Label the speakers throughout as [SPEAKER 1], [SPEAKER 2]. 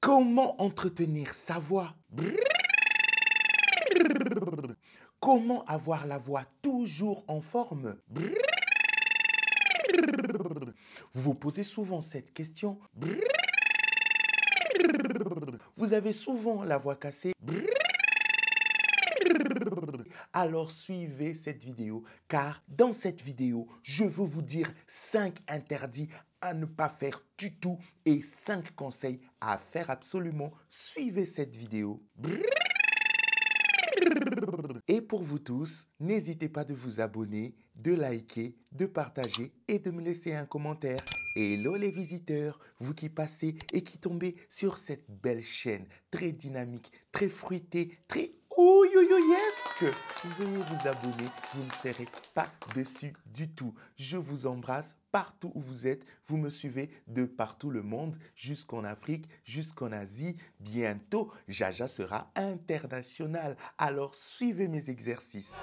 [SPEAKER 1] Comment entretenir sa voix Comment avoir la voix toujours en forme Vous vous posez souvent cette question. Vous avez souvent la voix cassée. Alors suivez cette vidéo car dans cette vidéo, je veux vous dire 5 interdits à ne pas faire du tout et 5 conseils à faire absolument. Suivez cette vidéo. Et pour vous tous, n'hésitez pas de vous abonner, de liker, de partager et de me laisser un commentaire. Hello les visiteurs, vous qui passez et qui tombez sur cette belle chaîne très dynamique, très fruitée, très ouïouïouïesque. venez vous abonner, vous ne serez pas déçus du tout. Je vous embrasse partout où vous êtes. Vous me suivez de partout le monde, jusqu'en Afrique, jusqu'en Asie. Bientôt, Jaja sera international. Alors suivez mes exercices.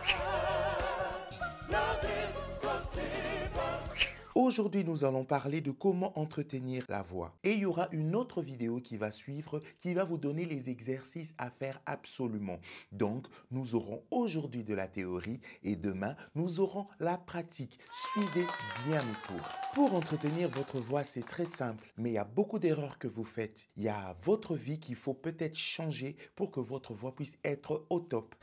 [SPEAKER 1] Aujourd'hui, nous allons parler de comment entretenir la voix. Et il y aura une autre vidéo qui va suivre qui va vous donner les exercices à faire absolument. Donc, nous aurons aujourd'hui de la théorie et demain, nous aurons la pratique. Suivez bien le cours. Pour entretenir votre voix, c'est très simple, mais il y a beaucoup d'erreurs que vous faites. Il y a votre vie qu'il faut peut-être changer pour que votre voix puisse être au top.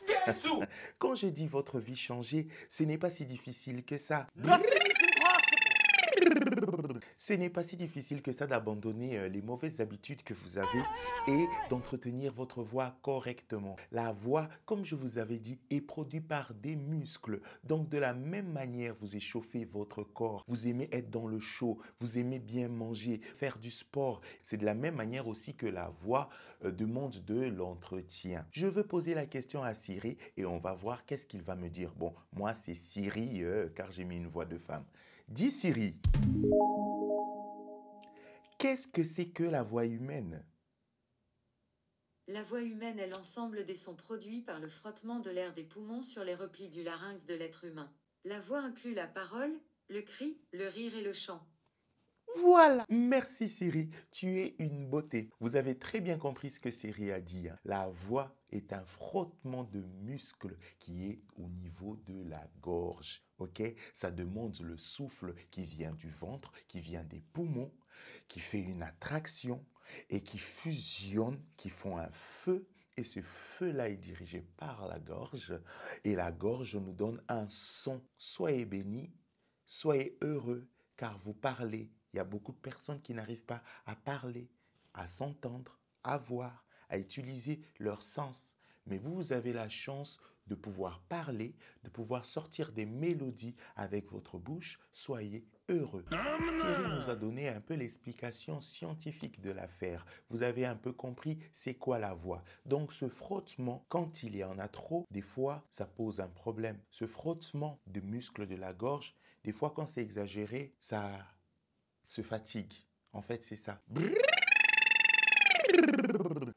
[SPEAKER 1] Quand je dis votre vie changer, ce n'est pas si difficile que ça. Ce n'est pas si difficile que ça d'abandonner euh, les mauvaises habitudes que vous avez et d'entretenir votre voix correctement. La voix, comme je vous avais dit, est produite par des muscles. Donc de la même manière, vous échauffez votre corps. Vous aimez être dans le chaud, vous aimez bien manger, faire du sport. C'est de la même manière aussi que la voix euh, demande de l'entretien. Je veux poser la question à Siri et on va voir qu'est-ce qu'il va me dire. Bon, moi c'est Siri euh, car j'ai mis une voix de femme. Dis Siri, qu'est-ce que c'est que la voix humaine La voix humaine est l'ensemble des sons produits par le frottement de l'air des poumons sur les replis du larynx de l'être humain. La voix inclut la parole, le cri, le rire et le chant. Voilà. Merci Siri, tu es une beauté. Vous avez très bien compris ce que Siri a dit. Hein. La voix est un frottement de muscles qui est au niveau de la gorge. OK Ça demande le souffle qui vient du ventre, qui vient des poumons, qui fait une attraction et qui fusionne, qui font un feu et ce feu-là est dirigé par la gorge. Et la gorge nous donne un son. Soyez bénis, soyez heureux, car vous parlez il y a beaucoup de personnes qui n'arrivent pas à parler, à s'entendre, à voir, à utiliser leur sens. Mais vous, vous avez la chance de pouvoir parler, de pouvoir sortir des mélodies avec votre bouche. Soyez heureux. Cyril nous a donné un peu l'explication scientifique de l'affaire. Vous avez un peu compris c'est quoi la voix. Donc ce frottement, quand il y en a trop, des fois ça pose un problème. Ce frottement de muscles de la gorge, des fois quand c'est exagéré, ça se fatigue. En fait, c'est ça.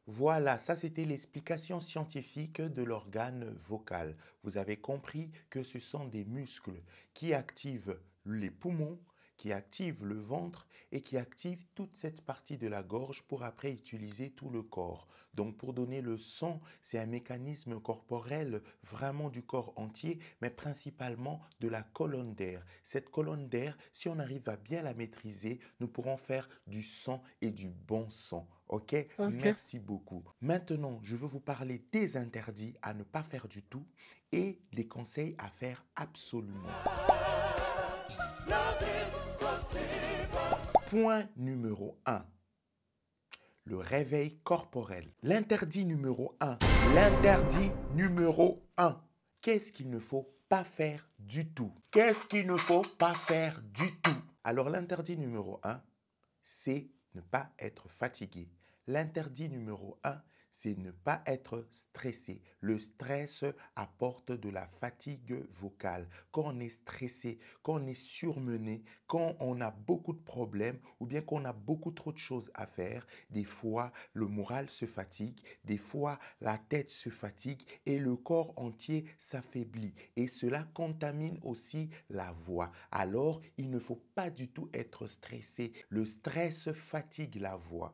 [SPEAKER 1] Voilà, ça c'était l'explication scientifique de l'organe vocal. Vous avez compris que ce sont des muscles qui activent les poumons qui active le ventre et qui active toute cette partie de la gorge pour après utiliser tout le corps. Donc pour donner le sang, c'est un mécanisme corporel vraiment du corps entier, mais principalement de la colonne d'air. Cette colonne d'air, si on arrive à bien la maîtriser, nous pourrons faire du sang et du bon sang. ok Merci beaucoup. Maintenant, je veux vous parler des interdits à ne pas faire du tout et des conseils à faire absolument. Point numéro 1. Le réveil corporel. L'interdit numéro 1. L'interdit numéro 1. Qu'est-ce qu'il ne faut pas faire du tout Qu'est-ce qu'il ne faut pas faire du tout Alors l'interdit numéro 1, c'est ne pas être fatigué. L'interdit numéro 1, c'est ne pas être stressé. Le stress apporte de la fatigue vocale. Quand on est stressé, quand on est surmené, quand on a beaucoup de problèmes ou bien qu'on a beaucoup trop de choses à faire, des fois le moral se fatigue, des fois la tête se fatigue et le corps entier s'affaiblit. Et cela contamine aussi la voix. Alors, il ne faut pas du tout être stressé. Le stress fatigue la voix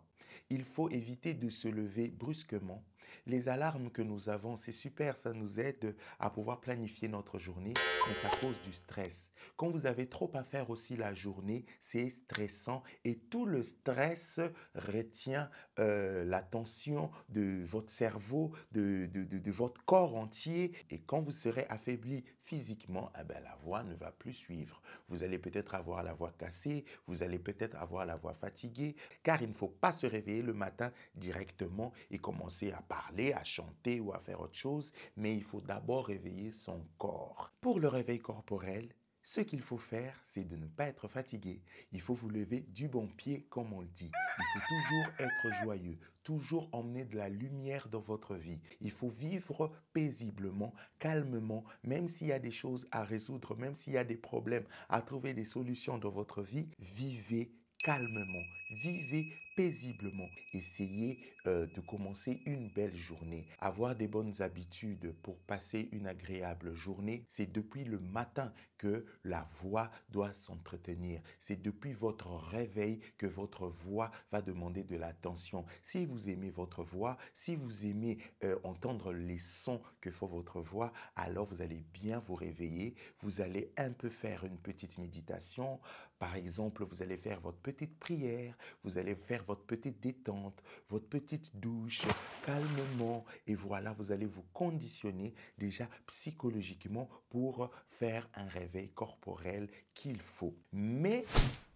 [SPEAKER 1] il faut éviter de se lever brusquement les alarmes que nous avons, c'est super, ça nous aide à pouvoir planifier notre journée, mais ça cause du stress. Quand vous avez trop à faire aussi la journée, c'est stressant et tout le stress retient euh, l'attention de votre cerveau, de, de, votre corps entier. Et quand vous serez affaibli physiquement, à eh ben, la voix ne va plus suivre. Vous allez peut-être avoir la voix cassée, vous allez peut-être avoir la voix fatiguée, car il ne faut pas se réveiller le matin directement et commencer à parler à chanter ou à faire autre chose, mais il faut d'abord réveiller son corps. Pour le réveil corporel, ce qu'il faut faire, c'est de ne pas être fatigué. Il faut vous lever du bon pied, comme on le dit. Il faut toujours être joyeux, toujours emmener de la lumière dans votre vie. Il faut vivre paisiblement, calmement, même s'il y a des choses à résoudre, même s'il y a des problèmes à trouver des solutions dans votre vie. Vivez calmement, vivez paisiblement. Essayez euh, de commencer une belle journée. Avoir des bonnes habitudes pour passer une agréable journée, c'est depuis le matin que la voix doit s'entretenir. C'est depuis votre réveil que votre voix va demander de l'attention. Si vous aimez votre voix, si vous aimez euh, entendre les sons que fait votre voix, alors vous allez bien vous réveiller. Vous allez un peu faire une petite méditation, par exemple, vous allez faire votre petite prière, vous allez faire votre petite détente, votre petite douche, calmement, et voilà, vous allez vous conditionner déjà psychologiquement pour faire un réveil corporel qu'il faut. Mais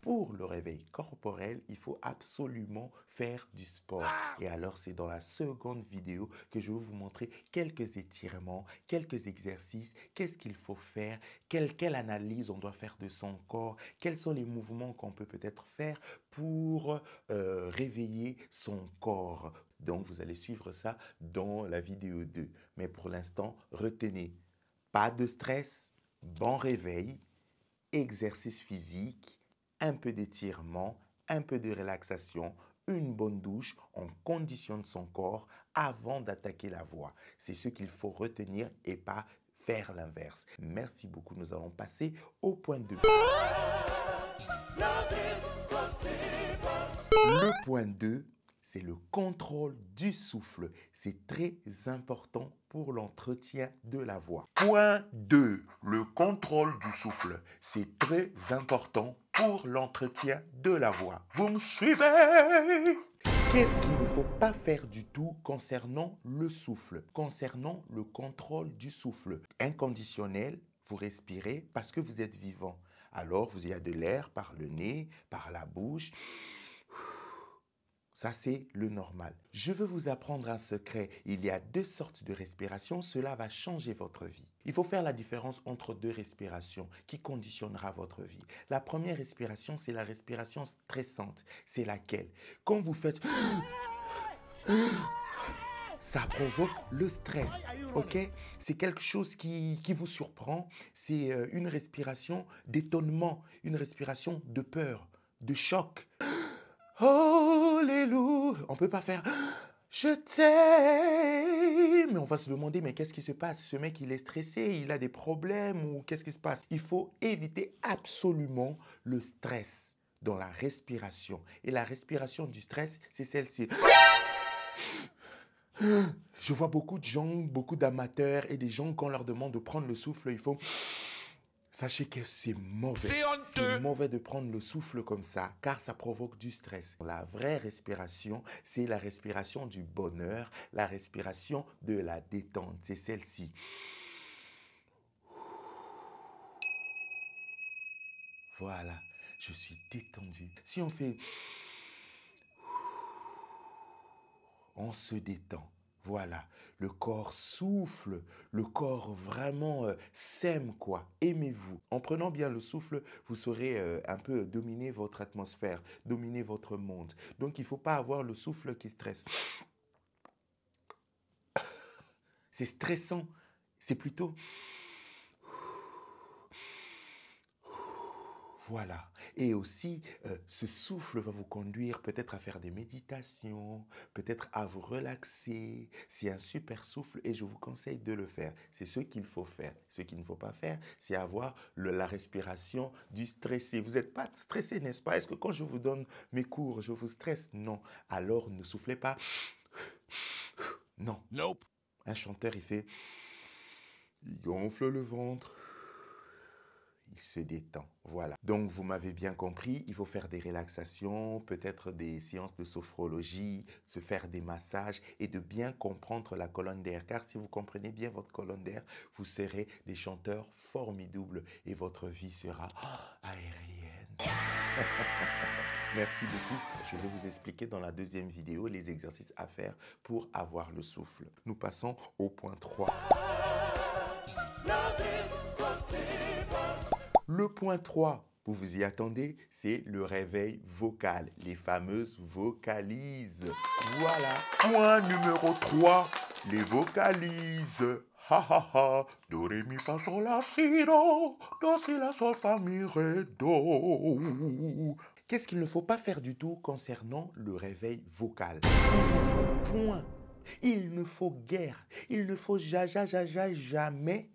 [SPEAKER 1] pour le réveil corporel, il faut absolument faire du sport. Ah! Et alors, c'est dans la seconde vidéo que je vais vous montrer quelques étirements, quelques exercices, qu'est-ce qu'il faut faire, quelle, analyse on doit faire de son corps, quels sont les mouvements qu'on peut peut-être faire pour euh, réveiller son corps. Donc, vous allez suivre ça dans la vidéo 2. Mais pour l'instant, retenez, pas de stress, bon réveil, exercice physique, un peu d'étirement, un peu de relaxation, une bonne douche, on conditionne son corps avant d'attaquer la voix. C'est ce qu'il faut retenir et pas faire l'inverse. Merci beaucoup, nous allons passer au point 2. Le point 2, c'est le contrôle du souffle. C'est très important pour l'entretien de la voix. Point 2, le contrôle du souffle. C'est très important pour l'entretien de la voix. Vous me suivez Qu'est-ce qu'il ne faut pas faire du tout concernant le souffle, concernant le contrôle du souffle Inconditionnel, vous respirez parce que vous êtes vivant. Alors, vous y a de l'air par le nez, par la bouche. Ça, c'est le normal. Je veux vous apprendre un secret. Il y a deux sortes de respiration. Cela va changer votre vie. Il faut faire la différence entre deux respirations qui conditionnera votre vie. La première respiration, c'est la respiration stressante. C'est laquelle Quand vous faites... ça provoque le stress. Ok C'est quelque chose qui vous surprend. C'est euh, une respiration d'étonnement, une respiration de peur, de choc. Oh les loups, on peut pas faire je t'aime. Mais on va se demander, mais qu'est-ce qui se passe Ce mec, il est stressé, il a des problèmes ou qu'est-ce qui se passe Il faut éviter absolument le stress dans la respiration. Et la respiration du stress, c'est celle-ci. Je vois beaucoup de gens, beaucoup d'amateurs et des gens, quand on leur demande de prendre le souffle, il faut... Sachez que c'est mauvais. C'est mauvais de prendre le souffle comme ça, car ça provoque du stress. La vraie respiration, c'est la respiration du bonheur, la respiration de la détente. C'est celle-ci. Voilà, je suis détendu. Si on fait... On se détend. Voilà, le corps souffle, le corps vraiment euh, sème quoi. Aimez-vous. En prenant bien le souffle, vous saurez euh, un peu dominer votre atmosphère, dominer votre monde. Donc il ne faut pas avoir le souffle qui stresse. C'est stressant. C'est plutôt Voilà. Et aussi, euh, ce souffle va vous conduire peut-être à faire des méditations, peut-être à vous relaxer. C'est un super souffle et je vous conseille de le faire. C'est ce qu'il faut faire. Ce qu'il ne faut pas faire, c'est avoir la respiration du stressé. Vous n'êtes pas stressé, n'est-ce pas Est-ce que quand je vous donne mes cours, je vous stresse Non. Alors ne soufflez pas. Non. Nope. Un chanteur, il fait... Il gonfle le ventre il se détend. Voilà. Donc vous m'avez bien compris, il faut faire des relaxations, peut-être des séances de sophrologie, se faire des massages et de bien comprendre la colonne d'air. Car si vous comprenez bien votre colonne d'air, vous serez des chanteurs formidables et votre vie sera oh, aérienne. Merci beaucoup. Je vais vous expliquer dans la deuxième vidéo les exercices à faire pour avoir le souffle. Nous passons au point 3. Le point 3, vous vous y attendez, c'est le réveil vocal, les fameuses vocalises. Voilà. Point numéro 3, les vocalises. Ha ha ha, do ré mi fa sol la si do, do si la sol fa mi ré do. Qu'est-ce qu'il ne faut pas faire du tout concernant le réveil vocal Point. Il ne faut guère, il ne faut ja ja jamais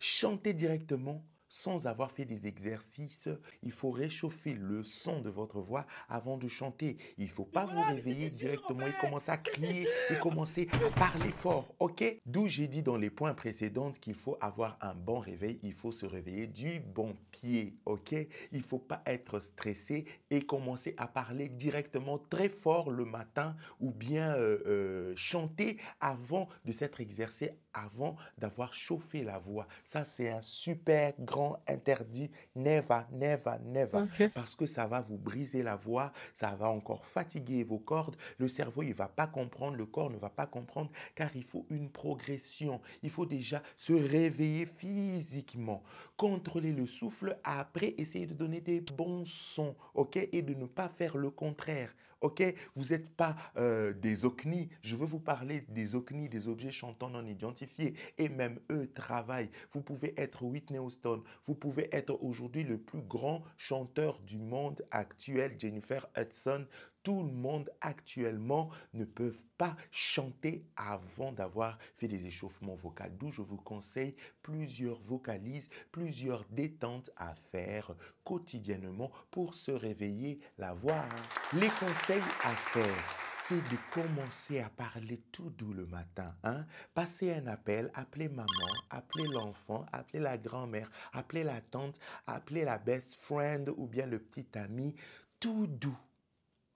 [SPEAKER 1] chanter directement sans avoir fait des exercices. Il faut réchauffer le son de votre voix avant de chanter. Il ne faut pas vous réveiller directement et commencer à crier et commencer à parler fort, ok D'où j'ai dit dans les points précédents qu'il faut avoir un bon réveil, il faut se réveiller du bon pied, ok Il ne faut pas être stressé et commencer à parler directement très fort le matin ou bien euh, euh, chanter avant de s'être exercé avant d'avoir chauffé la voix. Ça, c'est un super grand interdit. Never, never, never. Parce que ça va vous briser la voix, ça va encore fatiguer vos cordes. Le cerveau, il ne va pas comprendre, le corps ne va pas comprendre, car il faut une progression. Il faut déjà se réveiller physiquement, contrôler le souffle, après essayer de donner des bons sons, ok, et de ne pas faire le contraire. Ok, vous n'êtes pas euh, des OCNI. Je veux vous parler des OCNI, des objets chantants non identifiés. Et même eux travaillent. Vous pouvez être Whitney Houston. Vous pouvez être aujourd'hui le plus grand chanteur du monde actuel, Jennifer Hudson tout le monde actuellement ne peut pas chanter avant d'avoir fait des échauffements vocaux. D'où je vous conseille plusieurs vocalises, plusieurs détentes à faire quotidiennement pour se réveiller la voix. Les conseils à faire c'est de commencer à parler tout doux le matin. Hein? Passer un appel, appeler maman, appeler l'enfant, appeler la grand-mère, appeler la tante, appeler la best friend ou bien le petit ami. Tout doux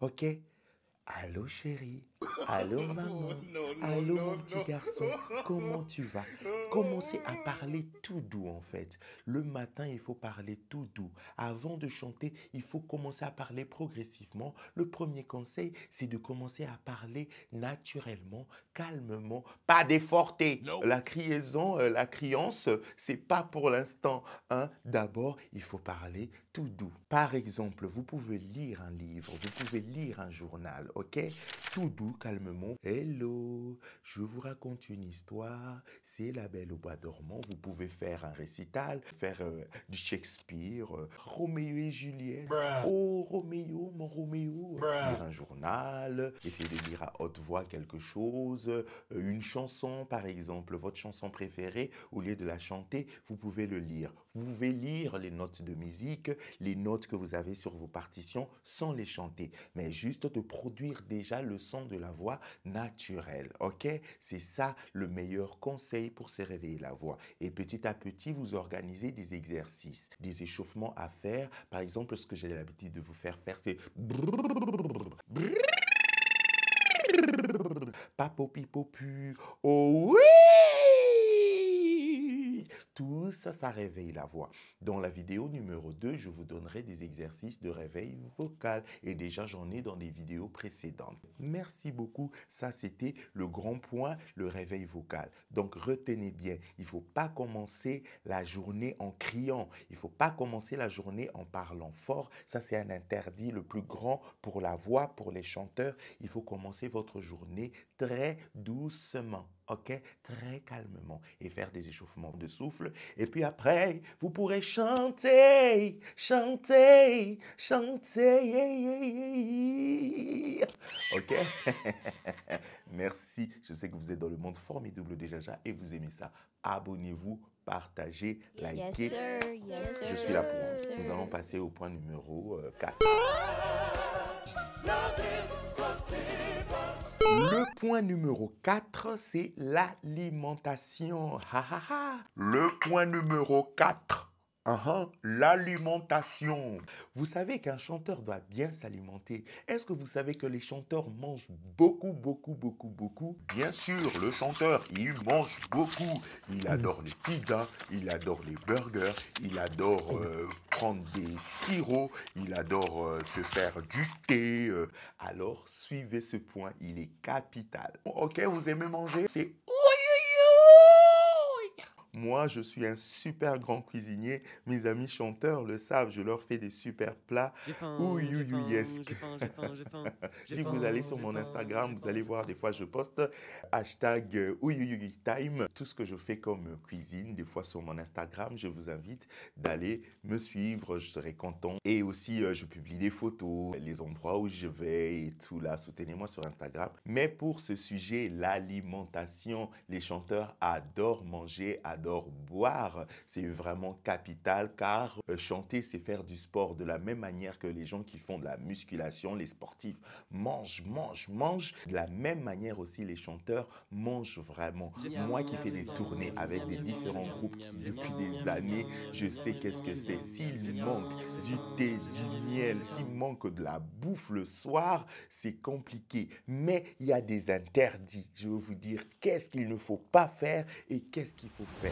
[SPEAKER 1] OK Allô chérie, Allô oh, maman, allô mon petit garçon, comment tu vas oh. Commencez à parler tout doux en fait. Le matin, il faut parler tout doux. Avant de chanter, il faut commencer à parler progressivement. Le premier conseil, c'est de commencer à parler naturellement, calmement, pas d'efforté. La criaison, euh, la criance, c'est pas pour l'instant. Hein. D'abord, il faut parler tout doux. Par exemple, vous pouvez lire un livre, vous pouvez lire un journal, ok Tout doux, calmement. Hello, je vous raconte une histoire. C'est la belle au bois dormant. Vous pouvez faire un récital, faire euh, du Shakespeare, euh, Roméo et Juliette. Oh, Roméo, mon Roméo. Lire un journal, essayer de lire à haute voix quelque chose, euh, une chanson par exemple, votre chanson préférée, au lieu de la chanter, vous pouvez le lire vous pouvez lire les notes de musique, les notes que vous avez sur vos partitions sans les chanter, mais juste de produire déjà le son de la voix naturelle. OK C'est ça le meilleur conseil pour se réveiller la voix. Et petit à petit, vous organisez des exercices, des échauffements à faire. Par exemple, ce que j'ai l'habitude de vous faire faire, c'est papo popi Oh oui tous, ça réveille la voix. Dans la vidéo numéro 2, je vous donnerai des exercices de réveil vocal et déjà j'en ai dans des vidéos précédentes. Merci beaucoup, ça c'était le grand point, le réveil vocal. Donc retenez bien, il ne faut pas commencer la journée en criant, il ne faut pas commencer la journée en parlant fort, ça c'est un interdit le plus grand pour la voix, pour les chanteurs. Il faut commencer votre journée très doucement. OK Très calmement et faire des échauffements de souffle. Et puis après, vous pourrez chanter, chanter, chanter. OK Merci. Je sais que vous êtes dans le monde formidable déjà et vous aimez ça. Abonnez-vous, partagez, likez. Je suis là pour vous. Nous allons passer au point numéro 4. Euh, le point numéro 4, c'est l'alimentation. Ha Le point numéro 4. Hein, hein, l'alimentation. Vous savez qu'un chanteur doit bien s'alimenter. Est-ce que vous savez que les chanteurs mangent beaucoup, beaucoup, beaucoup, beaucoup Bien sûr, le chanteur, il mange beaucoup. Il hmm. adore les pizzas, il adore les burgers, il adore hmm. euh, prendre des sirops, il adore euh, se faire du thé. Euh. Alors, suivez ce point, il est capital. Ok, vous aimez manger C'est moi, je suis un super grand cuisinier. Mes amis chanteurs le savent, je leur fais des super plats. Ouh, Si vous allez sur mon Instagram, vous allez voir, des fois, je poste hashtag euh, Time. Tout ce que je fais comme cuisine, des fois sur mon Instagram, je vous invite d'aller me suivre, je serai content. Et aussi, euh, je publie des photos, les endroits où je vais et tout là. Soutenez-moi sur Instagram. Mais pour ce sujet, l'alimentation, les chanteurs adorent manger, à adore boire, c'est vraiment capital car euh, chanter, c'est faire du sport de la même manière que les gens qui font de la musculation, les sportifs mangent, mangent, mangent. De la même manière aussi, les chanteurs mangent vraiment. Moi qui fais des tournées avec des différents groupes depuis des années, je sais qu'est-ce que c'est. S'il manque du thé, du miel, s'il manque de la bouffe le soir, c'est compliqué. Mais il y a des interdits. Je veux vous dire qu'est-ce qu'il ne faut pas faire et qu'est-ce qu'il faut faire.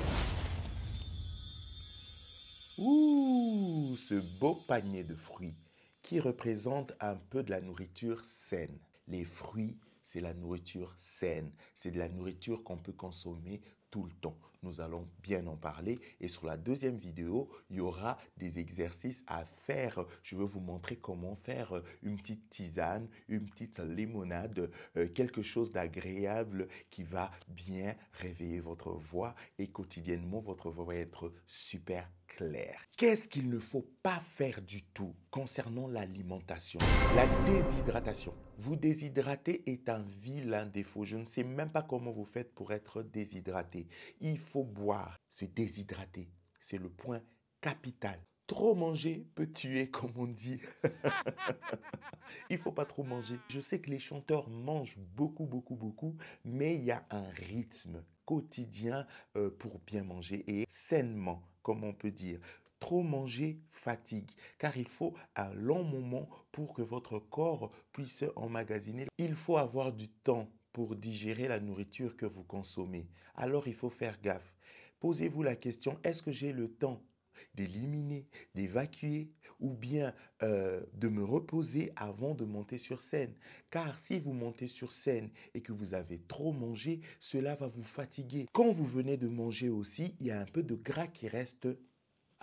[SPEAKER 1] Ouh, ce beau panier de fruits qui représente un peu de la nourriture saine. Les fruits, c'est la nourriture saine. C'est de la nourriture qu'on peut consommer tout le temps nous allons bien en parler. Et sur la deuxième vidéo, il y aura des exercices à faire. Je veux vous montrer comment faire euh, une petite tisane, une petite limonade, euh, quelque chose d'agréable qui va bien réveiller votre voix et quotidiennement, votre voix va être super claire. Qu'est-ce qu'il ne faut pas faire du tout concernant l'alimentation La déshydratation. Vous déshydrater est un vilain défaut. Je ne sais même pas comment vous faites pour être déshydraté faut boire, se déshydrater. C'est le point capital. Trop manger peut tuer, comme on dit. il faut pas trop manger. Je sais que les chanteurs mangent beaucoup, beaucoup, beaucoup, mais il y a un rythme quotidien euh, pour bien manger et sainement, comme on peut dire. Trop manger fatigue, car il faut un long moment pour que votre corps puisse emmagasiner. Il faut avoir du temps pour digérer la nourriture que vous consommez. Alors il faut faire gaffe. Posez-vous la question, est-ce que j'ai le temps d'éliminer, d'évacuer ou bien euh, de me reposer avant de monter sur scène. Car si vous montez sur scène et que vous avez trop mangé, cela va vous fatiguer. Quand vous venez de manger aussi, il y a un peu de gras qui reste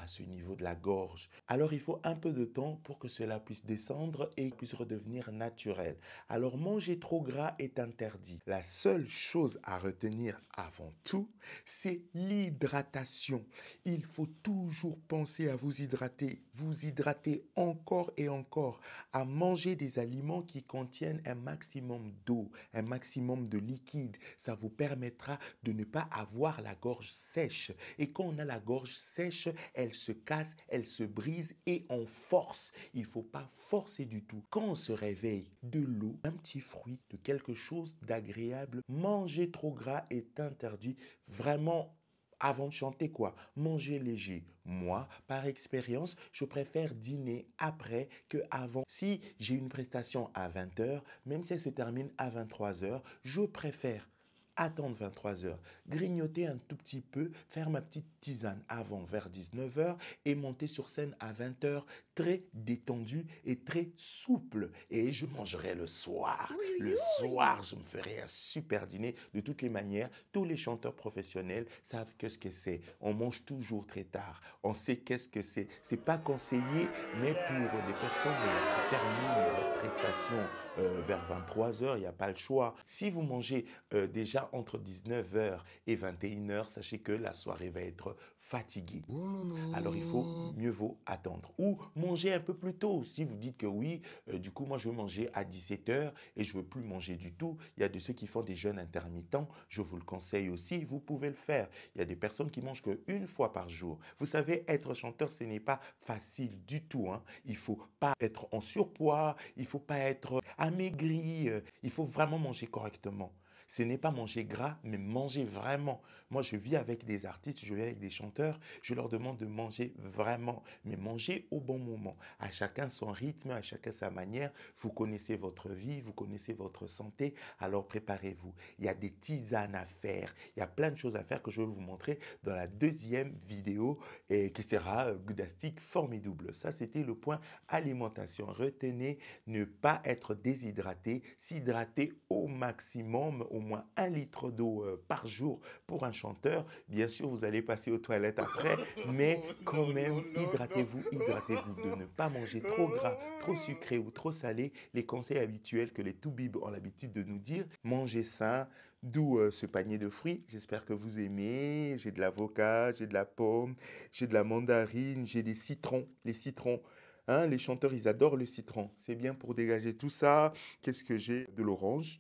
[SPEAKER 1] à ce niveau de la gorge. Alors il faut un peu de temps pour que cela puisse descendre et puisse redevenir naturel. Alors manger trop gras est interdit. La seule chose à retenir avant tout, c'est l'hydratation. Il faut toujours penser à vous hydrater, vous hydrater encore et encore, à manger des aliments qui contiennent un maximum d'eau, un maximum de liquide. Ça vous permettra de ne pas avoir la gorge sèche. Et quand on a la gorge sèche, elle se casse, elle se brise et on force. Il ne faut pas forcer du tout. Quand on se réveille, de l'eau, un petit fruit, de quelque chose d'agréable, manger trop gras est interdit. Vraiment, avant de chanter quoi Manger léger. Moi, par expérience, je préfère dîner après que avant. Si j'ai une prestation à 20h, même si elle se termine à 23h, je préfère attendre 23 h grignoter un tout petit peu, faire ma petite tisane avant vers 19 h et monter sur scène à 20 h très détendu et très souple. Et je mangerai le soir. le soir, je me ferai un super dîner. De toutes les manières, tous les chanteurs professionnels savent qu'est-ce que c'est. On mange toujours très tard. On sait qu'est-ce que c'est. C'est pas conseillé, mais pour des personnes qui terminent leur prestation euh, vers 23 heures, il n'y a pas le choix. Si vous mangez euh, déjà entre 19h et 21h, sachez que la soirée va être fatiguée. Oh Alors il faut mieux vaut attendre. Ou manger un peu plus tôt. Si vous dites que oui, euh, du coup moi je veux manger à 17h et je veux plus manger du tout, il y a de ceux qui font des jeûnes intermittents, je vous le conseille aussi, vous pouvez le faire. Il y a des personnes qui mangent qu'une fois par jour. Vous savez, être chanteur, ce n'est pas facile du tout. Hein. Il faut pas être en surpoids, il faut pas être euh, amaigri, euh, il faut vraiment manger correctement. Ce n'est pas manger gras, mais manger vraiment. Moi, je vis avec des artistes, je vis avec des chanteurs, je leur demande de manger vraiment, mais manger au bon moment. À chacun son rythme, à chacun sa manière. Vous connaissez votre vie, vous connaissez votre santé, alors préparez-vous. Il y a des tisanes à faire, il y a plein de choses à faire que je vais vous montrer dans la deuxième vidéo qui sera bouddhastique, euh, formidable. Ça, c'était le point alimentation. Retenez, ne pas être déshydraté, s'hydrater au maximum, au moins un litre d'eau euh, par jour pour un chanteur. Bien sûr, vous allez passer aux toilettes après, mais quand même, hydratez-vous, hydratez-vous de ne pas manger trop gras, trop sucré ou trop salé. Les conseils habituels que les toubibs ont l'habitude de nous dire, mangez sain, d'où euh, ce panier de fruits. J'espère que vous aimez. J'ai de l'avocat, j'ai de la pomme, j'ai de la mandarine, j'ai des citrons, les citrons. Hein, les chanteurs, ils adorent le citron. C'est bien pour dégager tout ça. Qu'est-ce que j'ai De l'orange.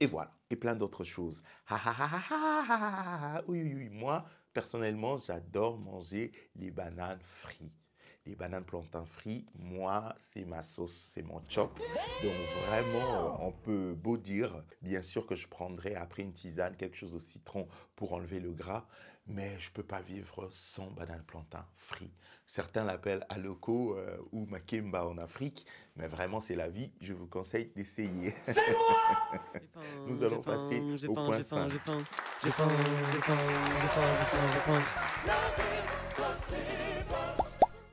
[SPEAKER 1] Et voilà et plein d'autres choses. Ha, ha, ha, oui, oui, oui, moi, personnellement, j'adore manger les bananes frites bananes plantain frites. Moi, c'est ma sauce, c'est mon chop. Donc vraiment, on peut beau dire. Bien sûr que je prendrai après une tisane quelque chose au citron pour enlever le gras, mais je peux pas vivre sans banane plantain frites. Certains l'appellent aloko euh, ou makemba en Afrique, mais vraiment c'est la vie. Je vous conseille d'essayer. C'est moi. Nous allons passer au point 5.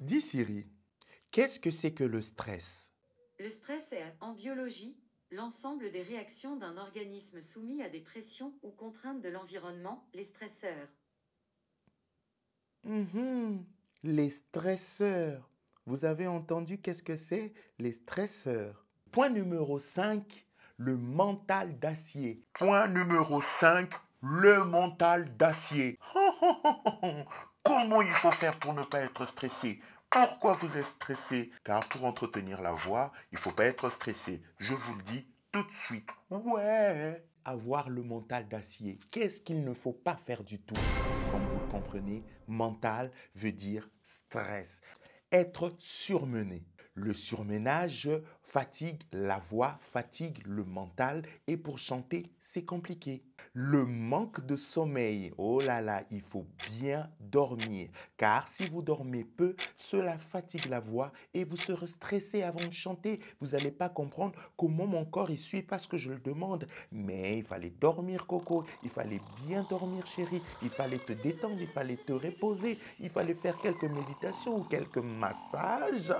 [SPEAKER 1] Dis Siri, qu'est-ce que c'est que le stress Le stress est, en biologie, l'ensemble des réactions d'un organisme soumis à des pressions ou contraintes de l'environnement, les stresseurs. Mm-hmm. les stresseurs. Vous avez entendu qu'est-ce que c'est les stresseurs Point numéro 5, le mental d'acier. Point numéro 5, le mental d'acier. Comment il faut faire pour ne pas être stressé pourquoi vous êtes stressé Car pour entretenir la voix, il ne faut pas être stressé. Je vous le dis tout de suite. Ouais Avoir le mental d'acier. Qu'est-ce qu'il ne faut pas faire du tout Comme vous le comprenez, mental veut dire stress. Être surmené. Le surménage fatigue la voix, fatigue le mental et pour chanter, c'est compliqué. Le manque de sommeil, oh là là, il faut bien dormir car si vous dormez peu, cela fatigue la voix et vous serez stressé avant de chanter. Vous n'allez pas comprendre comment mon corps il suit parce que je le demande. Mais il fallait dormir Coco, il fallait bien dormir chérie, il fallait te détendre, il fallait te reposer, il fallait faire quelques méditations ou quelques massages.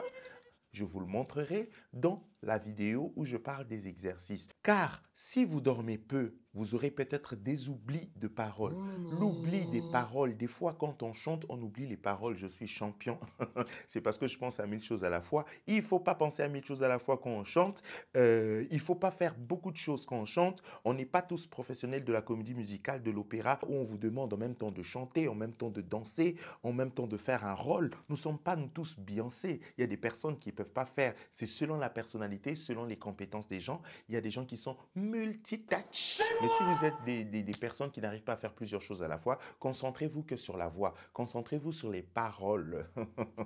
[SPEAKER 1] Je vous le montrerai dans la vidéo où je parle des exercices. Car si vous dormez peu, vous aurez peut-être des oublis de paroles. Mmh. L'oubli des paroles, des fois quand on chante, on oublie les paroles, je suis champion. c'est parce que je pense à mille choses à la fois. Il ne faut pas penser à mille choses à la fois quand on chante. Euh, il ne faut pas faire beaucoup de choses quand on chante. On n'est pas tous professionnels de la comédie musicale, de l'opéra, où on vous demande en même temps de chanter, en même temps de danser, en même temps de faire un rôle. Nous ne sommes pas nous tous Beyoncé. Il y a des personnes qui ne peuvent pas faire. C'est selon la personnalité selon les compétences des gens. Il y a des gens qui sont multitâches. Mais si vous êtes des, personnes qui n'arrivent pas à faire plusieurs choses à la fois, concentrez-vous que sur la voix. Concentrez-vous sur les paroles.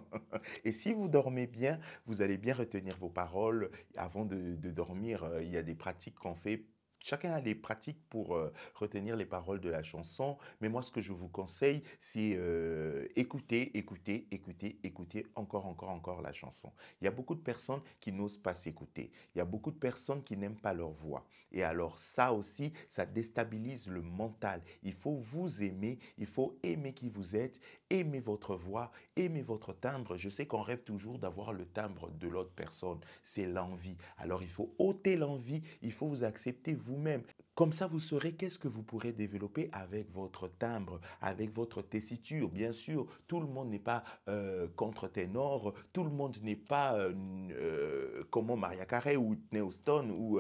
[SPEAKER 1] Et si vous dormez bien, vous allez bien retenir vos paroles. Avant de, de dormir, euh, il y a des pratiques qu'on fait Chacun a des pratiques pour euh, retenir les paroles de la chanson, mais moi ce que je vous conseille, c'est euh, écouter, écouter, écouter, écouter encore, encore, encore la chanson. Il y a beaucoup de personnes qui n'osent pas s'écouter. Il y a beaucoup de personnes qui n'aiment pas leur voix. Et alors ça aussi, ça déstabilise le mental. Il faut vous aimer, il faut aimer qui vous êtes aimez votre voix, aimez votre timbre. Je sais qu'on rêve toujours d'avoir le timbre de l'autre personne. C'est l'envie. Alors il faut ôter l'envie, il faut vous accepter vous-même. Comme ça, vous saurez qu'est-ce que vous pourrez développer avec votre timbre, avec votre tessiture. Bien sûr, tout le monde n'est pas euh, contre-ténor, tout le monde n'est pas euh, euh, comme Maria Carey ou Whitney Houston ou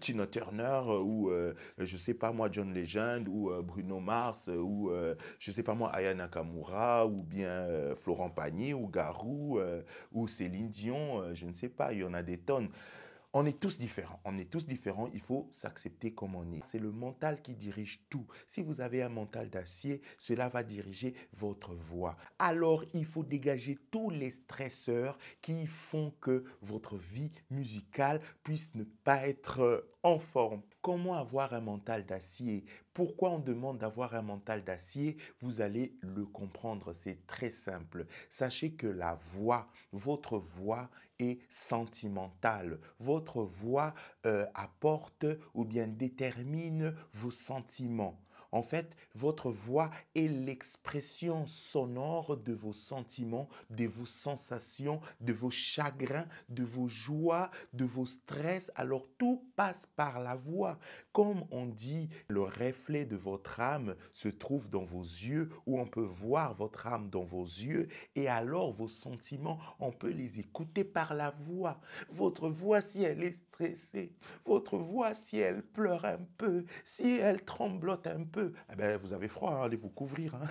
[SPEAKER 1] Tina Turner ou je ne sais pas moi John Legend ou Bruno Mars ou je ne sais pas moi Ayana Nakamura ou bien Florent Pagny ou Garou ou Céline Dion, je ne sais pas, il y en a des tonnes. On est tous différents. On est tous différents. Il faut s'accepter comme on est. C'est le mental qui dirige tout. Si vous avez un mental d'acier, cela va diriger votre voix. Alors, il faut dégager tous les stresseurs qui font que votre vie musicale puisse ne pas être euh, en forme. Comment avoir un mental d'acier Pourquoi on demande d'avoir un mental d'acier Vous allez le comprendre, c'est très simple. Sachez que la voix, votre voix est sentimentale. Votre voix euh, apporte ou bien détermine vos sentiments. En fait, votre voix est l'expression sonore de vos sentiments, de vos sensations, de vos chagrins, de vos joies, de vos stress. Alors tout passe par la voix. Comme on dit, le reflet de votre âme se trouve dans vos yeux ou on peut voir votre âme dans vos yeux et alors vos sentiments, on peut les écouter par la voix. Votre voix, si elle est stressée, votre voix, si elle pleure un peu, si elle tremblote un peu, eh ben, vous avez froid, hein, allez vous couvrir. Hein.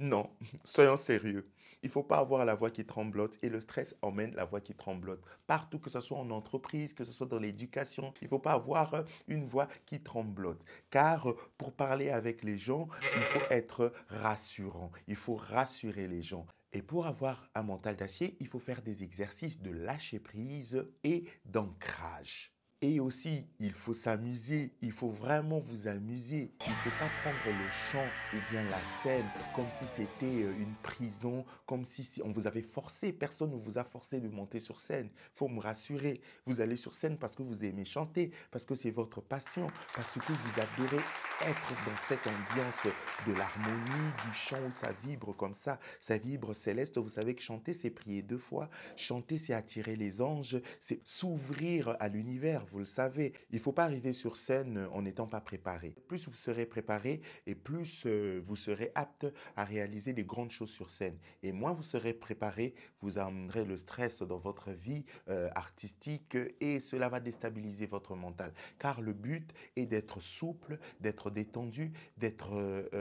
[SPEAKER 1] Non, soyons sérieux. Il ne faut pas avoir la voix qui tremblote et le stress emmène la voix qui tremblote. Partout, que ce soit en entreprise, que ce soit dans l'éducation, il ne faut pas avoir euh, une voix qui tremblote. Car euh, pour parler avec les gens, il faut être rassurant. Il faut rassurer les gens. Et pour avoir un mental d'acier, il faut faire des exercices de lâcher prise et d'ancrage. Et aussi, il faut s'amuser, il faut vraiment vous amuser. Il ne faut pas prendre le chant et bien la scène comme si c'était euh, une prison, comme si on vous avait forcé. Personne ne vous a forcé de monter sur scène. Il faut me rassurer. Vous allez sur scène parce que vous aimez chanter, parce que c'est votre passion, parce que vous adorez être dans cette ambiance de l'harmonie, du chant où ça vibre comme ça. Ça vibre céleste. Vous savez que chanter, c'est prier deux fois. Chanter, c'est attirer les anges, c'est s'ouvrir à l'univers vous le savez. Il ne faut pas arriver sur scène euh, en n'étant pas préparé. Plus vous serez préparé et plus euh, vous serez apte à réaliser des grandes choses sur scène. Et moins vous serez préparé, vous amènerez le stress dans votre vie euh, artistique et cela va déstabiliser votre mental. Car le but est d'être souple, d'être détendu, d'être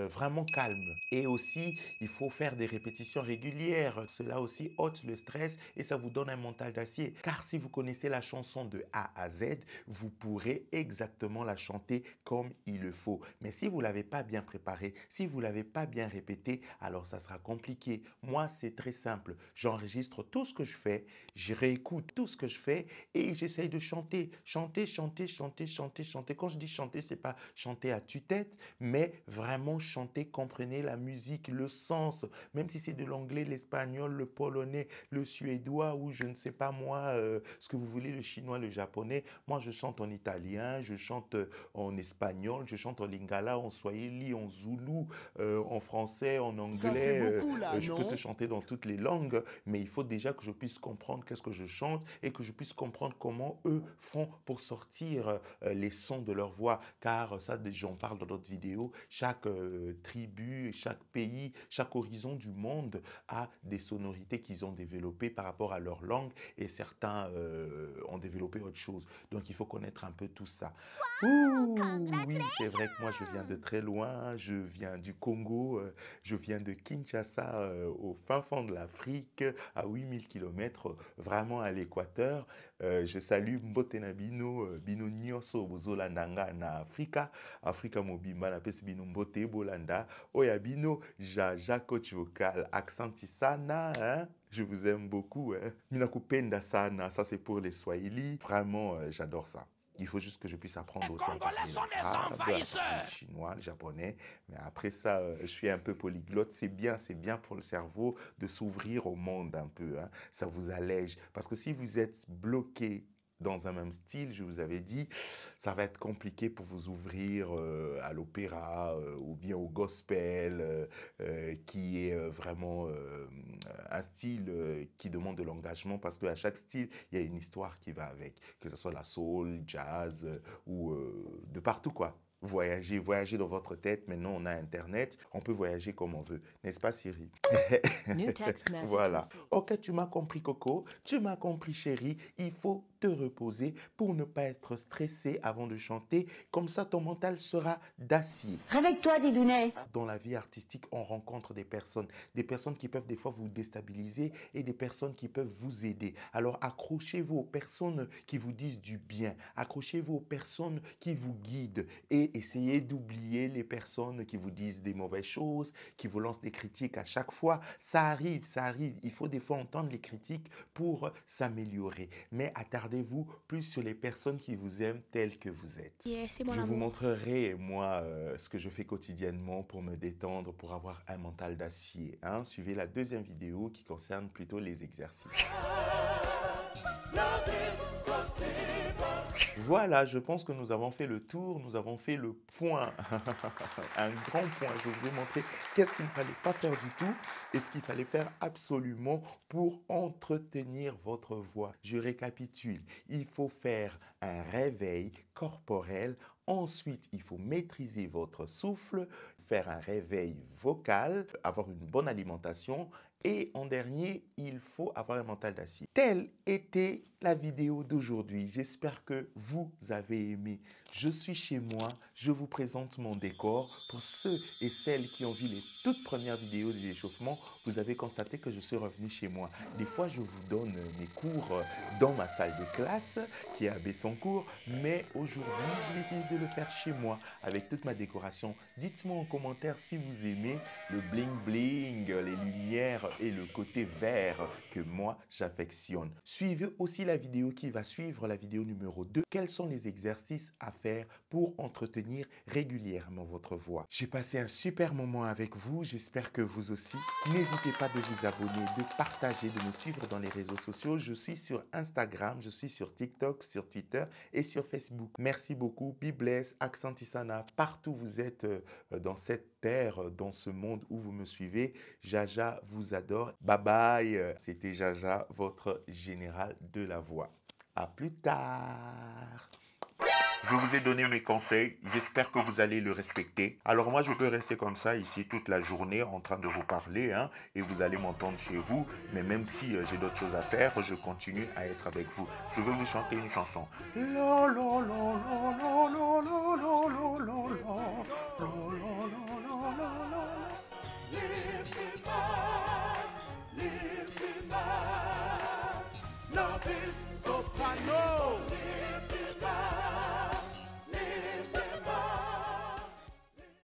[SPEAKER 1] vraiment calme. Et aussi, il faut faire des répétitions régulières. Cela aussi ôte le stress et ça vous donne un mental d'acier. Car si vous connaissez la chanson de A à Z, vous pourrez exactement la chanter comme il le faut. Mais si vous ne l'avez pas bien préparée, si vous ne l'avez pas bien répétée, alors ça sera compliqué. Moi, c'est très simple. J'enregistre tout ce que je fais, je réécoute tout ce que je fais et j'essaye de chanter, chanter, chanter, chanter, chanter, chanter. Quand je dis chanter, c'est pas chanter à tue-tête, mais vraiment chanter, comprenez la musique, le sens, même si c'est de l'anglais, l'espagnol, le polonais, le suédois ou je ne sais pas moi, euh, ce que vous voulez, le chinois, le japonais. Moi, je chante en italien, je chante euh, en espagnol, je chante en lingala, en swahili, en zoulou, euh, en français, en anglais. Euh, je peux te chanter dans toutes les langues, mais il faut déjà que je puisse comprendre qu'est-ce que je chante et que je puisse comprendre comment eux font pour sortir les sons de leur voix. Car ça, j'en parle dans d'autres vidéos, chaque tribu, chaque pays, chaque horizon du monde a des sonorités qu'ils ont développées par rapport à leur langue et certains ont développé autre chose. Donc, il faut connaître un peu tout ça. oui, c'est vrai que moi, je viens de très loin. Je viens du Congo. Euh, je viens de Kinshasa, euh, au fin fond de l'Afrique, à 8000 km, euh, vraiment à l'équateur. je salue Mbotenabino, Bino Nyoso, Bozolandanga, na Africa. Africa m'obimana na binun Mbote, Bolanda. Oyabino, Jaja, coach vocal, accentisana, hein? Je vous aime beaucoup. Hein. Minakupenda sana, ça c'est pour les Swahili. Vraiment, euh, j'adore ça. Il faut juste que je puisse apprendre aussi chinois, le japonais. Mais après ça, euh, je suis un peu polyglotte. C'est bien, c'est bien pour le cerveau de s'ouvrir au monde un peu. Hein. Ça vous allège. Parce que si vous êtes bloqué dans un même style, je vous avais dit, ça va être compliqué pour vous ouvrir euh, à l'opéra euh, ou bien au gospel, euh, qui est vraiment un style qui demande de l'engagement parce qu'à chaque style, il y a une histoire qui va avec, que ce soit la soul, jazz ou de partout quoi. Voyager, voyager dans votre tête. Maintenant, on a Internet, on peut voyager comme on veut. N'est-ce pas, Siri Voilà. Ok, tu m'as compris, Coco. Tu m'as compris, chérie. Il faut te reposer pour ne pas être stressé avant de chanter. Comme ça, ton mental sera d'acier. Réveille-toi, Didounet. Dans la vie artistique, on rencontre des personnes. Des personnes qui peuvent des fois vous déstabiliser et des personnes qui peuvent vous aider. Alors, accrochez-vous aux personnes qui vous disent du bien. Accrochez-vous aux personnes qui vous guident et essayez d'oublier les personnes qui vous disent des mauvaises choses, qui vous lancent des critiques à chaque fois. Ça arrive, ça arrive. Il faut des fois entendre les critiques pour s'améliorer. Mais attardez regardez vous plus sur les personnes qui vous aiment telles que vous êtes. je vous montrerai, moi, euh, ce que je fais quotidiennement pour me détendre, pour avoir un mental d'acier. Hein. Suivez la deuxième vidéo qui concerne plutôt les exercices. Voilà, je pense que nous avons fait le tour, nous avons fait le point, un grand point. Je vous ai montré qu'est-ce qu'il ne fallait pas faire du tout et ce qu'il fallait faire absolument pour entretenir votre voix. Je récapitule, il faut faire un réveil corporel Ensuite, il faut maîtriser votre souffle, faire un réveil vocal, avoir une bonne alimentation, et en dernier, il faut avoir un mental d'acier. Telle était la vidéo d'aujourd'hui. J'espère que vous avez aimé je suis chez moi, je vous présente mon décor. Pour ceux et celles qui ont vu les toutes premières vidéos de réchauffement. vous avez constaté que je suis revenu chez moi. Des fois, je vous donne mes cours dans ma salle de classe qui est à cours, mais aujourd'hui, je vais essayer de le faire chez moi avec toute ma décoration. Dites-moi en commentaire si vous aimez le bling bling, les lumières et le côté vert que moi j'affectionne. Suivez aussi la vidéo qui va suivre, la vidéo numéro 2. Quels sont les exercices à faire pour entretenir régulièrement votre voix. J'ai passé un super moment avec vous, j'espère que vous aussi. N'hésitez pas de vous abonner, de partager, de me suivre dans les réseaux sociaux. Je suis sur Instagram, je suis sur TikTok, sur Twitter et sur Facebook. Merci beaucoup, Bibless, Accentisana, partout vous êtes euh, dans cette terre, euh, dans ce monde où vous me suivez. Jaja vous adore. Bye bye. C'était Jaja, votre général de la voix. À plus tard. Je vous ai donné mes conseils. J'espère que vous allez le respecter. Alors moi, je peux rester comme ça ici toute la journée en train de vous parler et vous allez m'entendre chez vous. Mais même si j'ai d'autres choses à faire, je continue à être avec vous. Je vais vous chanter une chanson.